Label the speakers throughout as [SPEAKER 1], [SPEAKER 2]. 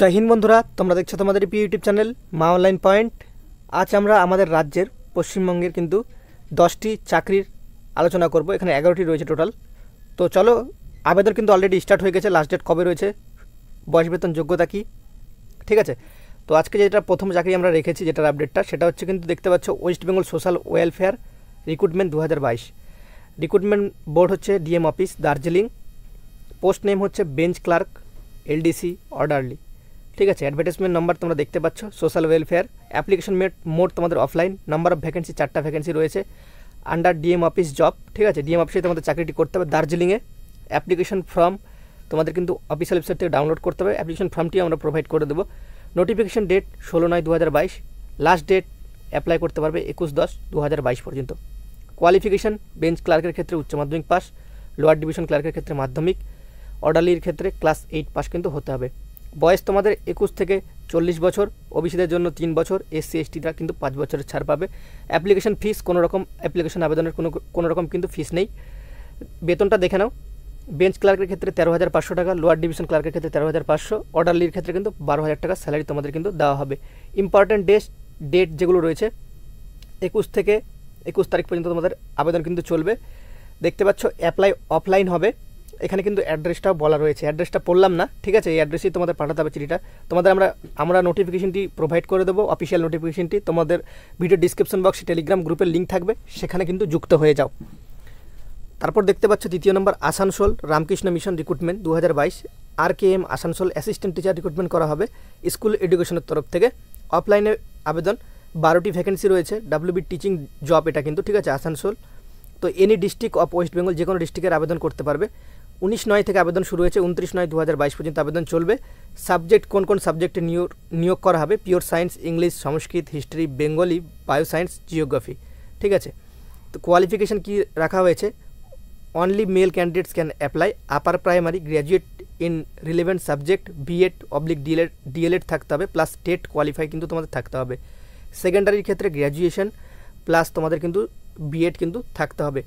[SPEAKER 1] জয় হিন্দ বন্ধুরা তোমরা দেখছো তোমাদের প্রিয় YouTube channel Maa online point আজ আমরা আমাদের রাজ্যের পশ্চিমবঙ্গের কিন্তু দশটি চাকরির আলোচনা করব এখানে এগারোটি রয়েছে টোটাল তো চলো আবেদন কিন্তু অলরেডি স্টার্ট হয়ে গেছে লাস্ট ডেট কবে রয়েছে বয়স বেতন যোগ্যতা কী ঠিক আছে তো আজকে যেটা প্রথম চাকরি আমরা রেখেছি যেটার আপডেটটা সেটা হচ্ছে কিন্তু দেখতে পাচ্ছ West Bengal social welfare recruitment দু রিক্রুটমেন্ট বোর্ড হচ্ছে DM office Darjeeling post name হচ্ছে বেঞ্চ ক্লার্ক এলডিসি অর্ডারলি ঠিক আছে অ্যাডভার্টাইজমেন্ট নাম্বার তোমরা দেখতে পাচ্ছ সোশ্যাল ওয়েলফেয়ার অ্যাপ্লিকেশন মেট মোড তোমাদের অফলাইন নাম্বার অফ ভ্যাকেন্সি চারটা ভ্যাকেন্সি রয়েছে আন্ডার ডিএম অফিস জব ঠিক আছে ডিএম অফিসে তোমাদের চাকরিটি করতে হবে দার্জিলিংয়ে অ্যাপ্লিকেশন ফর্ম তোমাদের কিন্তু অফিসিয়াল ওয়েবসাইট থেকে ডাউনলোড করতে হবে অ্যাপ্লিকেশন ফর্মটি আমরা প্রোভাইড করে দেবো নোটিফিকেশন ডেট ষোলো নয় দু লাস্ট ডেট অ্যাপ্লাই করতে পারবে একুশ দশ দু পর্যন্ত কোয়ালিফিকেশান বেঞ্চ ক্লার্কের ক্ষেত্রে উচ্চ মাধ্যমিক পাস লোয়ার ডিভিশন ক্লার্কের ক্ষেত্রে মাধ্যমিক অর্ডারলির ক্ষেত্রে ক্লাস এইট পাস কিন্তু হতে হবে বয়স তোমাদের একুশ থেকে চল্লিশ বছর ওবিসিদের জন্য তিন বছর এসসি এসটিরা কিন্তু পাঁচ বছরের ছাড় পাবে অ্যাপ্লিকেশন ফিস কোনো রকম অ্যাপ্লিকেশন আবেদনের কোনো কোনো রকম কিন্তু ফিস নেই বেতনটা দেখে নাও বেঞ্চ ক্লার্কের ক্ষেত্রে তেরো হাজার পাঁচশো টাকা লোয়ার ডিভিশন ক্লার্কের ক্ষেত্রে তেরো হাজার পাঁচশো অর্ডারলির ক্ষেত্রে কিন্তু বারো হাজার টাকা স্যালারি তোমাদের কিন্তু দেওয়া হবে ইম্পর্ট্যান্ট ডেস ডেট যেগুলো রয়েছে একুশ থেকে একুশ তারিখ পর্যন্ত তোমাদের আবেদন কিন্তু চলবে দেখতে পাচ্ছ অ্যাপ্লাই অফলাইন হবে এখানে কিন্তু অ্যাড্রেসটাও বলা রয়েছে অ্যাড্রেসটা পড়লাম না ঠিক আছে এই অ্যাড্রেসেই তোমাদের পাঠাতে হবে চিঠিটা তোমাদের আমরা আমরা নোটিফিকেশনটি প্রোভাইড করে দেবো অফিসিয়াল নোটিফিকেশনটি তোমাদের ভিডিও ডিসক্রিপশন বক্সে টেলিগ্রাম গ্রুপের লিঙ্ক থাকবে সেখানে কিন্তু যুক্ত হয়ে যাও তারপর দেখতে পাচ্ছ তৃতীয় number Asansol Ramakrishna mission recruitment দু R K M Asansol assistant teacher recruitment করা হবে স্কুল এডুকেশনের তরফ থেকে অফলাইনে আবেদন বারোটি ভ্যাকেন্সি রয়েছে ডাব্লিউবি টিচিং জব এটা কিন্তু ঠিক আছে আসানসোল তো any district of West Bengal যে কোনো ডিস্ট্রিক্টের আবেদন করতে পারবে উনিশ নয় থেকে আবেদন শুরু হয়েছে উনত্রিশ নয় দু পর্যন্ত আবেদন চলবে সাবজেক্ট কোন কোন সাবজেক্টে নিয়োগ নিয়োগ করা হবে pure science English Sanskrit history Bengali bio science geography ঠিক আছে তো কোয়ালিফিকেশান কী রাখা হয়েছে only male candidates can apply upper primary graduate in relevant subject BEd অবলিক ডিএলএড ডিএলএড থাকতে হবে প্লাস টেট কোয়ালিফাই কিন্তু তোমাদের থাকতে হবে সেকেন্ডারির ক্ষেত্রে গ্র্যাজুয়েশন প্লাস তোমাদের কিন্তু বিএড কিন্তু থাকতে হবে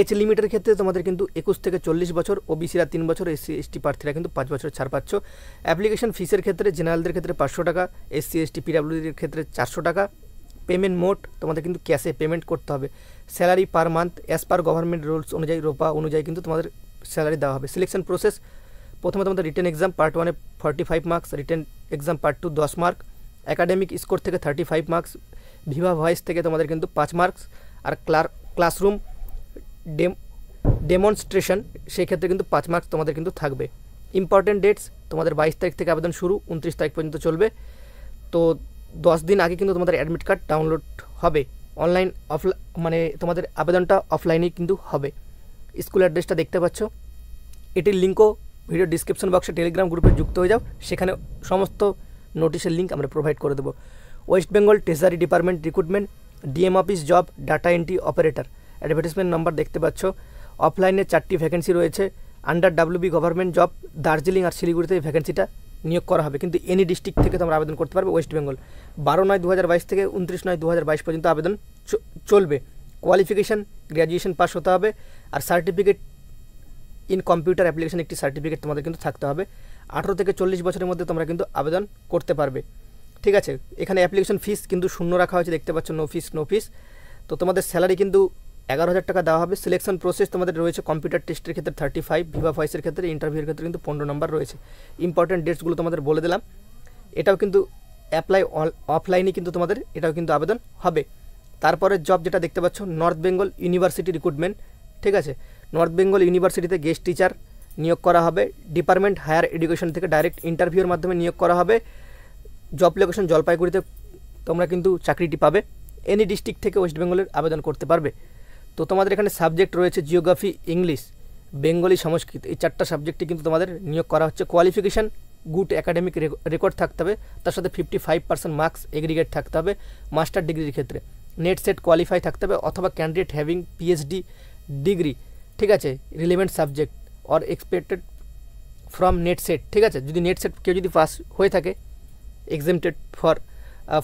[SPEAKER 1] এজ লিমিটের ক্ষেত্রে তোমাদের কিন্তু একুশ থেকে চল্লিশ বছর ও বিসিরা তিন বছর এসসি এসটি প্রার্থীরা কিন্তু পাঁচ বছর ছাড় পাচ্ছ অ্যাপ্লিকেশন ফিসের ক্ষেত্রে জেনারেলদের ক্ষেত্রে পাঁচশো টাকা এসসি এসটি পিডাব্লিউডির ক্ষেত্রে চারশো টাকা পেমেন্ট মোট তোমাদের কিন্তু ক্যাশে পেমেন্ট করতে হবে salary per month as per government rules অনুযায়ী রোপা অনুযায়ী কিন্তু তোমাদের স্যালারি দেওয়া হবে সিলেকশন প্রসেস প্রথমে তোমাদের রিটেন এক্সাম পার্ট ওয়ানে forty five marks written exam part two দশ মার্ক অ্যাকাডেমিক স্কোর থেকে thirty five marks viva voice থেকে তোমাদের কিন্তু পাঁচ মার্কস আর ক্লার ক্লাসরুম ডেম ডেমনস্ট্রেশন সেক্ষেত্রে কিন্তু পাঁচ মার্কস তোমাদের কিন্তু থাকবে ইম্পর্টেন্ট ডেটস তোমাদের বাইশ তারিখ থেকে আবেদন শুরু উনত্রিশ তারিখ পর্যন্ত চলবে তো দশ দিন আগে কিন্তু তোমাদের অ্যাডমিট কার্ড ডাউনলোড হবে অনলাইন অফ মানে তোমাদের আবেদনটা অফলাইনেই কিন্তু হবে স্কুল অ্যাড্রেসটা দেখতে পাচ্ছ এটির লিঙ্কও ভিডিও ডিসক্রিপশন বক্সে টেলিগ্রাম গ্রুপে যুক্ত হয়ে যাও সেখানে সমস্ত নোটিশের লিঙ্ক আমরা প্রোভাইড করে দেবো West Bengal treasury department recruitment DM office job data entry operator advertisement number দেখতে পাচ্ছ অফলাইনে চারটি ভ্যাকেন্সি রয়েছে under WB government job Darjeeling আর শিলিগুড়িতে এই ভ্যাকেন্সিটা নিয়োগ করা হবে কিন্তু এনি ডিস্ট্রিক্ট থেকে তোমরা আবেদন করতে পারবে ওয়েস্ট বেঙ্গল বারো নয় দু হাজার থেকে উনত্রিশ নয় দু পর্যন্ত আবেদন চলবে কোয়ালিফিকেশান গ্র্যাজুয়েশন পাস হতে হবে আর সার্টিফিকেট ইন কম্পিউটার অ্যাপ্লিকেশন একটি সার্টিফিকেট তোমাদের কিন্তু থাকতে হবে আঠেরো থেকে চল্লিশ বছরের মধ্যে তোমরা কিন্তু আবেদন করতে পারবে ঠিক আছে এখানে অ্যাপ্লিকেশন ফিস কিন্তু শূন্য রাখা হয়েছে দেখতে পাচ্ছ নো ফিস নো ফিস তো তোমাদের স্যালারি কিন্তু এগারো হাজার টাকা দেওয়া হবে সিলেকশন প্রসেস তোমাদের রয়েছে কম্পিউটার টেস্টের ক্ষেত্রে থার্টি ফাইভ ভিভা ভয়েসের ক্ষেত্রে ইন্টারভিউর ক্ষেত্রে কিন্তু পনেরো নম্বর রয়েছে ইম্পর্টেন্ট ডেটসগুলো তোমাদের বলে দিলাম এটাও কিন্তু অ্যাপ্লাই অফলাইনে কিন্তু তোমাদের এটাও কিন্তু আবেদন হবে তারপরে জব যেটা দেখতে পাচ্ছ নর্থ বেঙ্গল ইউনিভার্সিটি রিক্রুটমেন্ট ঠিক আছে নর্থ বেঙ্গল ইউনিভার্সিটিতে গেস্ট টিচার নিয়োগ করা হবে ডিপার্টমেন্ট হায়ার এডুকেশন থেকে ডাইরেক্ট ইন্টারভিউর মাধ্যমে নিয়োগ করা হবে জব লোকেশন জলপাইগুড়িতে তোমরা কিন্তু চাকরিটি পাবে এনি ডিস্ট্রিক্ট থেকে ওয়েস্ট বেঙ্গলের আবেদন করতে পারবে তো তোমাদের এখানে সাবজেক্ট রয়েছে জিওগ্রাফি ইংলিশ বেঙ্গলি সংস্কৃত এই চারটা সাবজেক্টে কিন্তু তোমাদের নিয়োগ করা হচ্ছে কোয়ালিফিকেশান গুড একাডেমিক রেকর্ড থাকতে হবে তার সাথে fifty five percent marks aggregate থাকতে হবে মাস্টার ডিগ্রির ক্ষেত্রে নেট সেট কোয়ালিফাই থাকতে হবে অথবা ক্যান্ডিডেট হ্যাভিং পিএইচডি ডিগ্রি ঠিক আছে relevant subject or expected from NET SET ঠিক আছে যদি নেট সেট কেউ যদি পাস হয়ে থাকে exempted for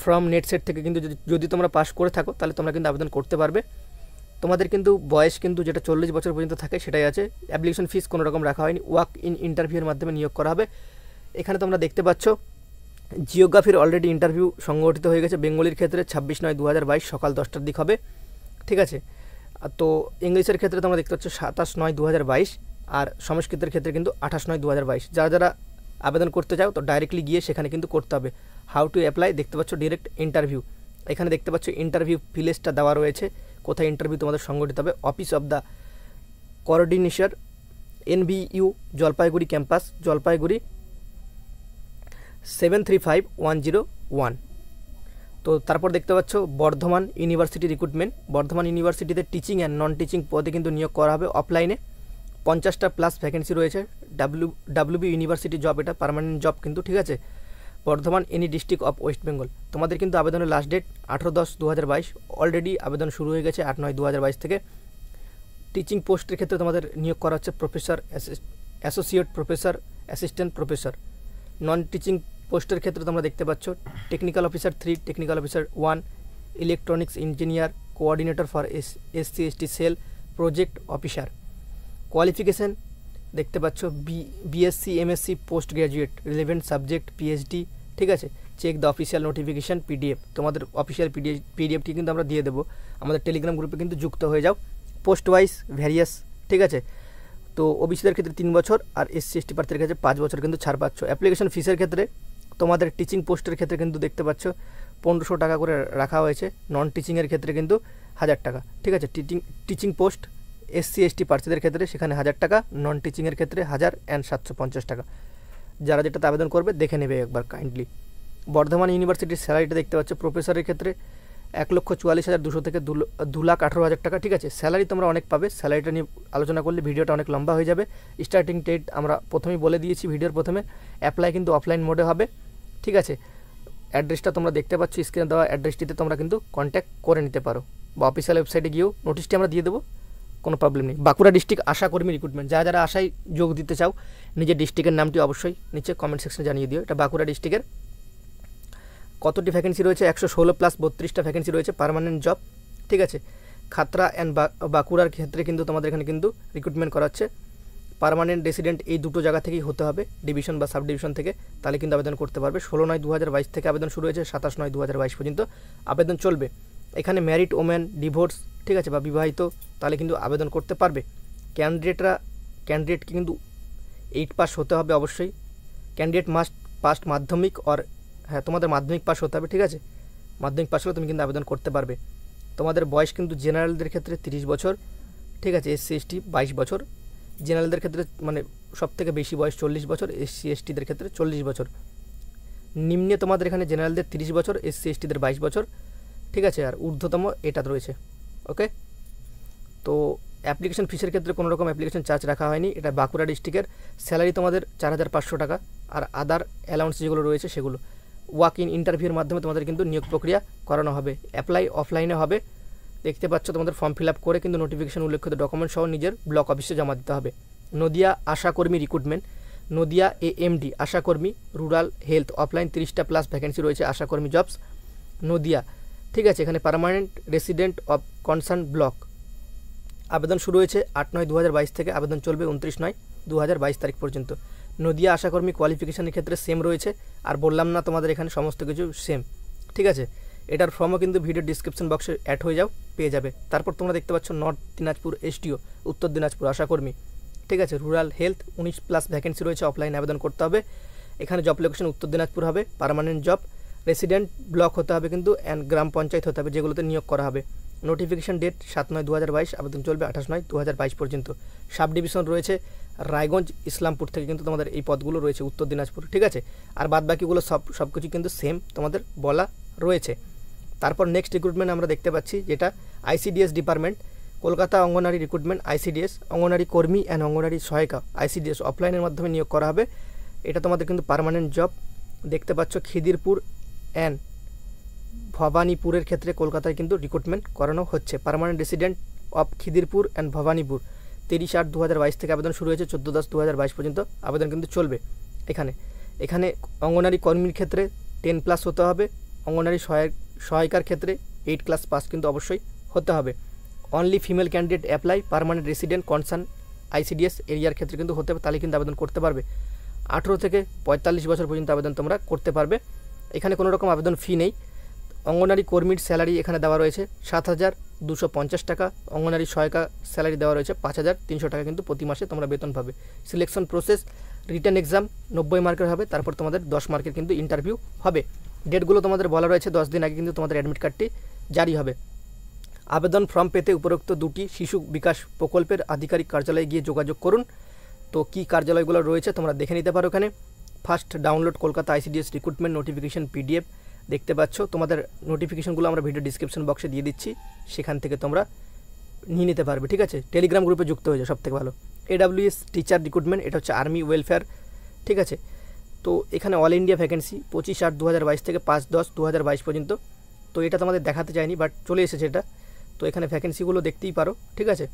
[SPEAKER 1] from NET SET থেকে কিন্তু যদি তোমরা পাস করে থাকো তাহলে তোমরা কিন্তু আবেদন করতে পারবে তোমাদের কিন্তু বয়স কিন্তু যেটা চল্লিশ বছর পর্যন্ত থাকে সেটাই আছে অ্যাপ্লিকেশন ফিস কোনো রকম রাখা হয়নি ওয়াক ইন ইন্টারভিউয়ের মাধ্যমে নিয়োগ করা হবে এখানে তোমরা দেখতে পাচ্ছ জিওগ্রাফির অলরেডি ইন্টারভিউ সংগঠিত হয়ে গেছে বেঙ্গলির ক্ষেত্রে ছাব্বিশ নয় দু হাজার বাইশ সকাল দশটার দিক হবে ঠিক আছে তো ইংলিশের ক্ষেত্রে তোমরা দেখতে পাচ্ছ সাতাশ নয় দু হাজার বাইশ আর সংস্কৃতের ক্ষেত্রে কিন্তু আঠাশ নয় দু হাজার বাইশ যারা যারা আবেদন করতে চাও তো ডাইরেক্টলি গিয়ে সেখানে কিন্তু করতে হবে হাউ টু অ্যাপ্লাই দেখতে পাচ্ছ ডিরেক্ট ইন্টারভিউ এখানে দেখতে পাচ্ছ ইন্টারভিউ ফিলেসটা দেওয়া রয়েছে কোথায় ইন্টারভিউ তোমাদের সংগঠিত হবে office of the coordination NBU Jalpaiguri campus Jalpaiguri seven three five one zero one তো তারপর দেখতে পাচ্ছ বর্ধমান ইউনিভার্সিটি রিক্রুটমেন্ট বর্ধমান ইউনিভার্সিটিতে টিচিং অ্যান্ড নন টিচিং পদে কিন্তু নিয়োগ করা হবে অফলাইনে পঞ্চাশটা প্লাস ভ্যাকেন্সি রয়েছে ডাব্লিউ ডাব্লিউবি ইউনিভার্সিটি জব এটা পারমানেন্ট জব কিন্তু ঠিক আছে Bardhaman any district of West Bengal তোমাদের কিন্তু আবেদনের লাস্ট ডেট আঠেরো দশ দু হাজার বাইশ অলরেডি আবেদন শুরু হয়ে গেছে আট নয় দু হাজার বাইশ থেকে টিচিং পোস্টের ক্ষেত্রে তোমাদের নিয়োগ করা হচ্ছে professor associate professor assistant professor non teaching পোস্টের ক্ষেত্রে তোমরা দেখতে পাচ্ছ technical officer three technical officer one electronics engineer coordinator for S SC ST cell project officer qualification দেখতে পাচ্ছ B BSc MSc post graduate relevant subject PhD ঠিক আছে check the official notification PDF তোমাদের অফিসিয়াল পিডিএফ পিডিএফটি কিন্তু আমরা দিয়ে দেবো আমাদের টেলিগ্রাম গ্রুপে কিন্তু যুক্ত হয়ে যাও পোস্ট ওয়াইজ ভ্যারিয়াস ঠিক আছে তো ওবিসিদের ক্ষেত্রে তিন বছর আর এসসি এসটি প্রার্থীর ক্ষেত্রে পাঁচ বছর কিন্তু ছাড় পাচ্ছ অ্যাপ্লিকেশন ফিসের ক্ষেত্রে তোমাদের টিচিং পোস্টের ক্ষেত্রে কিন্তু দেখতে পাচ্ছ পনেরোশো টাকা করে রাখা হয়েছে নন টিচিংয়ের ক্ষেত্রে কিন্তু হাজার টাকা ঠিক আছে teaching teaching post SC ST প্রার্থীদের ক্ষেত্রে সেখানে হাজার টাকা নন টিচিংয়ের ক্ষেত্রে হাজার অ্যান্ড সাতশো পঞ্চাশ টাকা যারা যেটাতে আবেদন করবে দেখে নেবে একবার কাইন্ডলি বর্ধমান ইউনিভার্সিটির স্যালারিটা দেখতে পাচ্ছ প্রফেসরের ক্ষেত্রে এক লক্ষ চুয়াল্লিশ হাজার দুশো থেকে দু লাখ আঠেরো হাজার টাকা ঠিক আছে স্যালারি তোমরা অনেক পাবে স্যালারিটা নিয়ে আলোচনা করলে ভিডিওটা অনেক লম্বা হয়ে যাবে স্টার্টিং ডেট আমরা প্রথমেই বলে দিয়েছি ভিডিওর প্রথমে অ্যাপ্লাই কিন্তু অফলাইন মোডে হবে ঠিক আছে অ্যাড্রেসটা তোমরা দেখতে পাচ্ছ স্ক্রিনে দেওয়া অ্যাড্রেসটিতে তোমরা কিন্তু কন্ট্যাক্ট করে নিতে পারো বা অফিসিয়াল ওয়েবসাইটে গিয়েও নোটিশটি আমরা দিয়ে দেবো কোনো প্রবলেম নেই বাঁকুড়া ডিস্ট্রিক্ট আশা কর্মী রিক্রুটমেন্ট যারা যারা আশায় যোগ দিতে চাও নিজের ডিস্ট্রিক্টের নামটি অবশ্যই নিচে কমেন্ট সেকশনে জানিয়ে দিও এটা বাঁকুড়া ডিস্ট্রিক্টের কতটি ভ্যাকেন্সি রয়েছে একশো ষোলো প্লাস বত্রিশটা ভ্যাকেন্সি রয়েছে পারমানেন্ট জব ঠিক আছে খাতরা অ্যান্ড বাঁকুড়ার ক্ষেত্রে কিন্তু তোমাদের এখানে কিন্তু রিক্রুটমেন্ট করা হচ্ছে পারমানেন্ট রেসিডেন্ট এই দুটো জায়গা থেকেই হতে হবে ডিভিশন বা সাব ডিভিশন থেকে তাহলে কিন্তু আবেদন করতে পারবে ষোলো নয় দু থেকে আবেদন শুরু হয়েছে সাতাশ নয় দু পর্যন্ত আবেদন চলবে এখানে ম্যারিড ওম্যান ডিভোর্স ঠিক আছে বা বিবাহিত তাহলে কিন্তু আবেদন করতে পারবে ক্যান্ডিডেটরা ক্যান্ডিডেটকে কিন্তু এইট পাস হতে হবে অবশ্যই candidate must past Madhyamik or হ্যাঁ তোমাদের মাধ্যমিক পাস হতে হবে ঠিক আছে মাধ্যমিক পাস হলে তুমি কিন্তু আবেদন করতে পারবে তোমাদের বয়স কিন্তু জেনারেলদের ক্ষেত্রে 30 বছর ঠিক আছে এসসি এসটি বাইশ বছর জেনারেলদের ক্ষেত্রে মানে সবথেকে বেশি বয়স চল্লিশ বছর এসসি এসটিদের ক্ষেত্রে চল্লিশ বছর নিম্নে তোমাদের এখানে জেনারেলদের 30 বছর এসসি এসটিদের বাইশ বছর ঠিক আছে আর ঊর্ধ্বতম এটা রয়েছে ওকে তো অ্যাপ্লিকেশন ফিসের ক্ষেত্রে কোনো রকম অ্যাপ্লিকেশন চার্জ রাখা হয়নি এটা বাঁকুড়া ডিস্ট্রিক্টের স্যালারি তোমাদের চার হাজার পাঁচশো টাকা আর আদার অ্যালাউন্স যেগুলো রয়েছে সেগুলো ওয়াক ইন ইন্টারভিউর মাধ্যমে তোমাদের কিন্তু নিয়োগ প্রক্রিয়া করানো হবে অ্যাপ্লাই অফলাইনে হবে দেখতে পাচ্ছ তোমাদের ফর্ম ফিল আপ করে কিন্তু নোটিফিকেশন উল্লেখিত ডকুমেন্ট সহ নিজের ব্লক অফিসে জমা দিতে হবে নদিয়া আশাকর্মী রিক্রুটমেন্ট নদিয়া এ এএমডি আশাকর্মী রুরাল হেলথ অফলাইন তিরিশটা প্লাস ভ্যাকেন্সি রয়েছে আশাকর্মী জবস নদিয়া ঠিক আছে এখানে permanent resident of concern block আবেদন শুরু হয়েছে আট নয় দু থেকে আবেদন চলবে উনত্রিশ নয় দু তারিখ পর্যন্ত নদিয়া আশাকর্মী কোয়ালিফিকেশানের ক্ষেত্রে সেম রয়েছে আর বললাম না তোমাদের এখানে সমস্ত কিছু সেম ঠিক আছে এটার ফর্মও কিন্তু ভিডিও ডিসক্রিপশন বক্সে অ্যাড হয়ে যাও পেয়ে যাবে তারপর তোমরা দেখতে পাচ্ছ নর্থ দিনাজপুর এসটিও উত্তর দিনাজপুর আশাকর্মী ঠিক আছে রুরাল হেলথ উনিশ প্লাস ভ্যাকেন্সি রয়েছে অফলাইন আবেদন করতে হবে এখানে জব লোকেশন উত্তর দিনাজপুর হবে পারমানেন্ট জব রেসিডেন্ট ব্লক হতে হবে কিন্তু অ্যান্ড গ্রাম পঞ্চায়েত হতে হবে যেগুলোতে নিয়োগ করা হবে নোটিফিকেশন ডেট সাত নয় দু আবেদন চলবে আঠাশ নয় দু পর্যন্ত সাব ডিভিশন রয়েছে রায়গঞ্জ ইসলামপুর থেকে কিন্তু তোমাদের এই পদগুলো রয়েছে উত্তর দিনাজপুর ঠিক আছে আর বাদ বাকিগুলো সব সব কিছু কিন্তু সেম তোমাদের বলা রয়েছে তারপর নেক্সট রিক্রুটমেন্ট আমরা দেখতে পাচ্ছি যেটা আইসিডিএস ডিপার্টমেন্ট কলকাতা অঙ্গনারী রিক্রুটমেন্ট আইসিডিএস অঙ্গনারী কর্মী অ্যান্ড অঙ্গনারী সহায়িকা আইসিডিএস অফলাইনের মাধ্যমে নিয়োগ করা হবে এটা তোমাদের কিন্তু পারমানেন্ট জব দেখতে পাচ্ছ খিদিরপুর অ্যান্ড ভবানীপুরের ক্ষেত্রে কলকাতায় কিন্তু রিক্রুটমেন্ট করানো হচ্ছে permanent resident of Khidirpur and Bhowanipur তিরিশ আট দু থেকে আবেদন শুরু হয়েছে চোদ্দো দশ দু পর্যন্ত আবেদন কিন্তু চলবে এখানে এখানে অঙ্গনারী কর্মীর ক্ষেত্রে টেন প্লাস হতে হবে অঙ্গনারী সহায়ক সহায়িকার ক্ষেত্রে এইট ক্লাস পাস কিন্তু অবশ্যই হতে হবে only female candidate apply permanent resident concern ICDS এরিয়ার ক্ষেত্রে কিন্তু হতে হবে তাহলে কিন্তু আবেদন করতে পারবে আঠেরো থেকে পঁয়তাল্লিশ বছর পর্যন্ত আবেদন তোমরা করতে পারবে এখানে কোনো রকম আবেদন ফি নেই অঙ্গনারী কর্মীর স্যালারি এখানে দেওয়া রয়েছে সাত হাজার দুশো পঞ্চাশ টাকা অঙ্গনারী সহায়িকা স্যালারি দেওয়া রয়েছে পাঁচ হাজার তিনশো টাকা কিন্তু প্রতি মাসে তোমরা বেতন পাবে সিলেকশন প্রসেস রিটার্ন এক্সাম নব্বই মার্কের হবে তারপর তোমাদের দশ মার্কের কিন্তু ইন্টারভিউ হবে ডেটগুলো তোমাদের বলা রয়েছে দশ দিন আগে কিন্তু তোমাদের অ্যাডমিট কার্ডটি জারি হবে আবেদন ফর্ম পেতে উপরোক্ত দুটি শিশু বিকাশ প্রকল্পের আধিকারিক কার্যালয়ে গিয়ে যোগাযোগ করুন তো কী কার্যালয়গুলো রয়েছে তোমরা দেখে নিতে পারো এখানে first download Kolkata ICDS recruitment notification PDF দেখতে পাচ্ছ তোমাদের নোটিফিকেশানগুলো আমরা ভিডিও ডিসক্রিপশন বক্সে দিয়ে দিচ্ছি সেখান থেকে তোমরা নিয়ে নিতে পারবে ঠিক আছে টেলিগ্রাম গ্রুপে যুক্ত হয়ে যাও সবথেকে ভালো এডাব্লিউএস টিচার রিক্রুটমেন্ট এটা হচ্ছে আর্মি ওয়েলফেয়ার ঠিক আছে তো এখানে অল ইন্ডিয়া ভ্যাকেন্সি পঁচিশ আট দু থেকে পাঁচ দশ দু পর্যন্ত তো এটা তোমাদের দেখাতে চায়নি বাট চলে এসেছে এটা তো এখানে ভ্যাকেন্সিগুলো দেখতেই পারো ঠিক আছে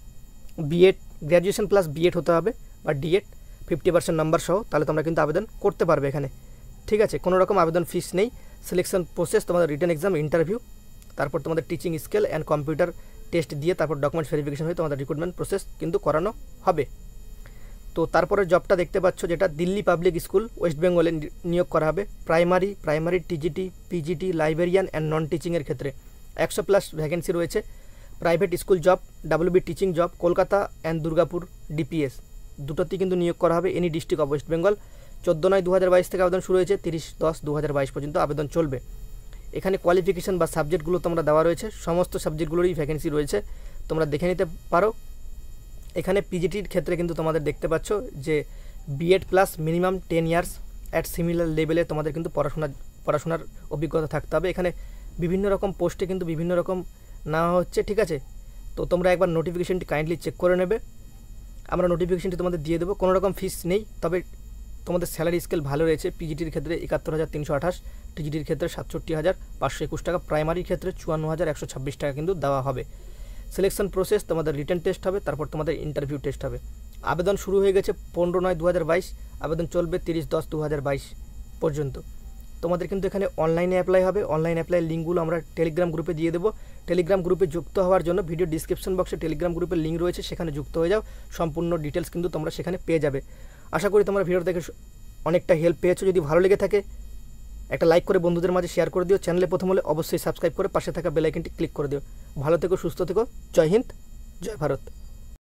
[SPEAKER 1] বিএড গ্র্যাজুয়েশন প্লাস বিএড হতে হবে বা ডিএড ফিফটি পার্সেন্ট নাম্বার সহ তাহলে তোমরা কিন্তু আবেদন করতে পারবে এখানে ঠিক আছে কোনো রকম আবেদন ফিস নেই সিলেকশন প্রসেস তোমাদের রিটার্ন এক্সাম ইন্টারভিউ তারপর তোমাদের teaching scale and computer test দিয়ে তারপর ডকুমেন্ট ভেরিফিকেশন হয়ে তোমাদের রিক্রুটমেন্ট প্রসেস কিন্তু করানো হবে তো তারপরে জবটা দেখতে পাচ্ছ যেটা দিল্লি পাবলিক স্কুল ওয়েস্ট বেঙ্গলে নিয়োগ করা হবে primary primary TGT PGT librarian and non টিচিংয়ের ক্ষেত্রে একশো প্লাস ভ্যাকেন্সি রয়েছে private school job WB teaching job Kolkata and Durgapur DPS দুটোতেই কিন্তু নিয়োগ করা হবে any district of West Bengal চোদ্দো নয় দু থেকে আবেদন শুরু হয়েছে তিরিশ দশ দু পর্যন্ত আবেদন চলবে এখানে কোয়ালিফিকেশান বা সাবজেক্টগুলো তোমরা দেওয়া রয়েছে সমস্ত সাবজেক্টগুলোরই ভ্যাকেন্সি রয়েছে তোমরা দেখে নিতে পারো এখানে পিজিটির ক্ষেত্রে কিন্তু তোমাদের দেখতে পাচ্ছ যে BEd plus minimum ten years at similar লেভেলে তোমাদের কিন্তু পড়াশোনা পড়াশোনার অভিজ্ঞতা থাকতে হবে এখানে বিভিন্ন রকম পোস্টে কিন্তু বিভিন্ন রকম নেওয়া হচ্ছে ঠিক আছে তো তোমরা একবার নোটিফিকেশানটি কাইন্ডলি চেক করে নেবে আমরা নোটিফিকেশনটি তোমাদের দিয়ে দেবো কোনো রকম ফিস নেই তবে তোমাদের স্যালারি স্কেল ভালো রয়েছে পিজিটির ক্ষেত্রে একাত্তর হাজার তিনশো আঠাশ টিজিটির ক্ষেত্রে সাতষট্টি হাজার পাঁচশো একুশ টাকা প্রাইমারির ক্ষেত্রে চুয়ান্ন হাজার একশো ছাব্বিশ টাকা কিন্তু দেওয়া হবে সিলেকশন প্রসেস তোমাদের রিটার্ন টেস্ট হবে তারপর তোমাদের ইন্টারভিউ টেস্ট হবে আবেদন শুরু হয়ে গেছে পনেরো নয় দু আবেদন চলবে তিরিশ দশ দু পর্যন্ত তোমাদের কিন্তু এখানে অনলাইনে অ্যাপ্লাই হবে অনলাইন অ্যাপ্লাই লিঙ্কগুলো আমরা টেলিগ্রাম গ্রুপে দিয়ে দেবো টেলিগ্রাম গ্রুপে যুক্ত হওয়ার জন্য ভিডিও ডিসক্রিপশন বক্সে টেলিগ্রাম গ্রুপের লিঙ্ক রয়েছে সেখানে যুক্ত হয়ে যাও সম্পূর্ণ ডিটেলস কিন্তু তোমরা সেখানে পেয়ে যাবে আশা করি তোমরা ভিডিও দেখে অনেকটা হেল্প পেয়েছো যদি ভালো লেগে থাকে একটা লাইক করে বন্ধুদের মাঝে শেয়ার করে দিও চ্যানেলে প্রথম হলে অবশ্যই সাবস্ক্রাইব করে পাশে থাকা বেলাইকনটি ক্লিক করে দিও ভালো থেকো সুস্থ থেকো জয় হিন্দ জয় ভারত